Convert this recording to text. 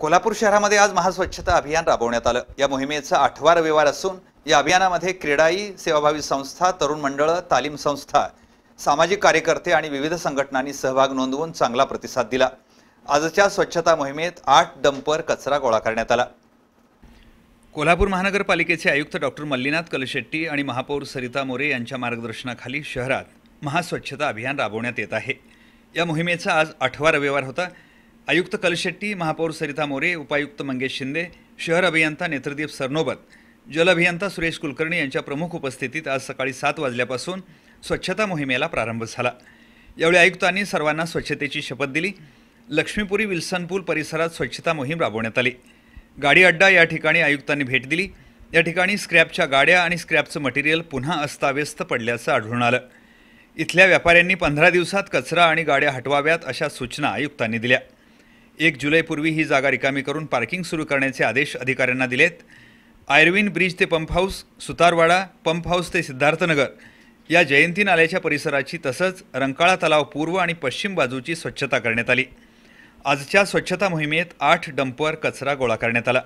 कोल्हापूर शहरामध्ये आज महास्वच्छता अभियान राबवण्यात आलं या मोहिमेचा आठवा रविवार असून या अभियानामध्ये क्रीडाई सेवाभावी संस्था तरुण मंडळं तालीम संस्था सामाजिक कार्यकर्ते आणि विविध संघटनांनी सहभाग नोंदवून चांगला प्रतिसाद दिला आजच्या स्वच्छता मोहिमेत आठ डंपर कचरा गोळा करण्यात आला कोल्हापूर महानगरपालिकेचे आयुक्त डॉक्टर मल्लीनाथ कलशेट्टी आणि महापौर सरिता मोरे यांच्या मार्गदर्शनाखाली शहरात महास्वच्छता अभियान राबवण्यात येत आहे या मोहिमेचा आज आठवा रविवार होता आयुक्त कलशेट्टी महापौर सरिता मोरे उपायुक्त मंगेश शिंदे शहर अभियंता नेत्रदीप सरनोबत जल अभियंता सुरेश कुलकर्णी यांच्या प्रमुख उपस्थितीत आज सकाळी सात वाजल्यापासून स्वच्छता मोहिमेला प्रारंभ झाला यावेळी आयुक्तांनी सर्वांना स्वच्छतेची शपथ दिली लक्ष्मीपुरी विल्सन पूल परिसरात स्वच्छता मोहीम राबवण्यात आली गाडी अड्डा या ठिकाणी आयुक्तांनी भेट दिली या ठिकाणी स्क्रॅपच्या गाड्या आणि स्क्रॅपचं मटेरियल पुन्हा अस्ताव्यस्त पडल्याचं आढळून आलं इथल्या व्यापाऱ्यांनी पंधरा दिवसात कचरा आणि गाड्या हटवाव्यात अशा सूचना आयुक्तांनी दिल्या एक जुलैपूर्वी ही जागा रिकामी करून पार्किंग सुरू करण्याचे आदेश अधिकाऱ्यांना दिलेत आयर्विन ब्रिज ते pump house Sutarwada pump house ते सिद्धार्थनगर या जयंती नाल्याच्या परिसराची तसंच रंकाळा तलाव पूर्व आणि पश्चिम बाजूची स्वच्छता करण्यात आली आजच्या स्वच्छता मोहिमेत आठ डंपवर कचरा गोळा करण्यात आला